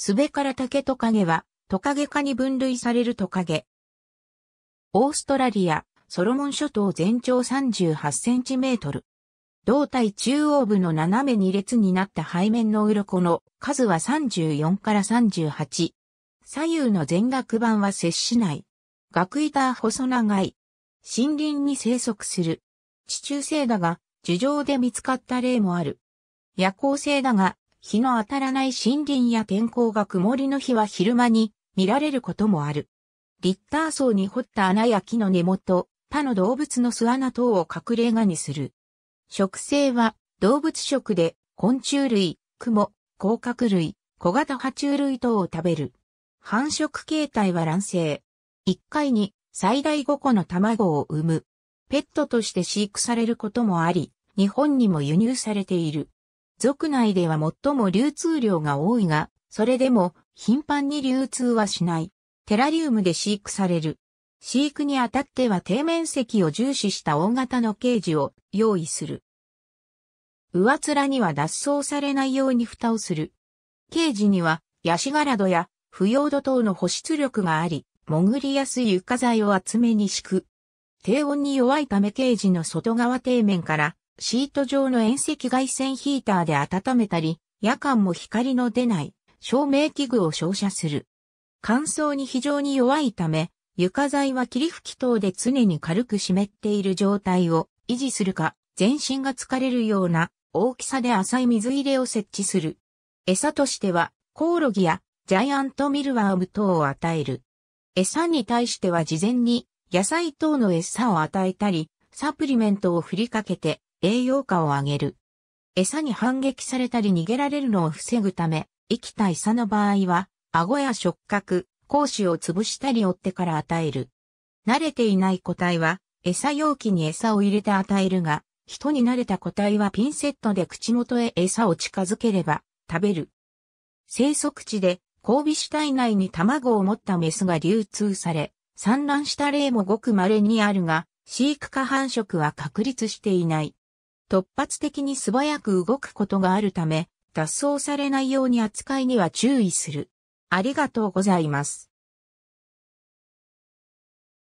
すべから竹トカゲは、トカゲ科に分類されるトカゲ。オーストラリア、ソロモン諸島全長38センチメートル。胴体中央部の斜め2列になった背面の鱗の数は34から38。左右の全額板は接しない。額板細長い。森林に生息する。地中性だが、樹上で見つかった例もある。夜行性だが、日の当たらない森林や天候が曇りの日は昼間に見られることもある。リッター層に掘った穴や木の根元、他の動物の巣穴等を隠れ家にする。植生は動物食で昆虫類、蜘蛛、甲殻類、小型爬虫類等を食べる。繁殖形態は卵生。1回に最大5個の卵を産む。ペットとして飼育されることもあり、日本にも輸入されている。族内では最も流通量が多いが、それでも頻繁に流通はしない。テラリウムで飼育される。飼育にあたっては底面積を重視した大型のケージを用意する。上面には脱走されないように蓋をする。ケージにはヤシガラドや腐葉土等の保湿力があり、潜りやすい床材を厚めに敷く。低温に弱いためケージの外側底面からシート状の遠赤外線ヒーターで温めたり、夜間も光の出ない照明器具を照射する。乾燥に非常に弱いため、床材は霧吹き等で常に軽く湿っている状態を維持するか、全身が疲れるような大きさで浅い水入れを設置する。餌としては、コオロギやジャイアントミルワーム等を与える。餌に対しては事前に野菜等の餌を与えたり、サプリメントを振りかけて栄養価を上げる。餌に反撃されたり逃げられるのを防ぐため、生きた餌の場合は、顎や触覚、講子を潰したり追ってから与える。慣れていない個体は、餌容器に餌を入れて与えるが、人に慣れた個体はピンセットで口元へ餌を近づければ、食べる。生息地で、交尾主体内に卵を持ったメスが流通され、産卵した例もごく稀にあるが、飼育下繁殖は確立していない。突発的に素早く動くことがあるため、脱走されないように扱いには注意する。ありがとうございます。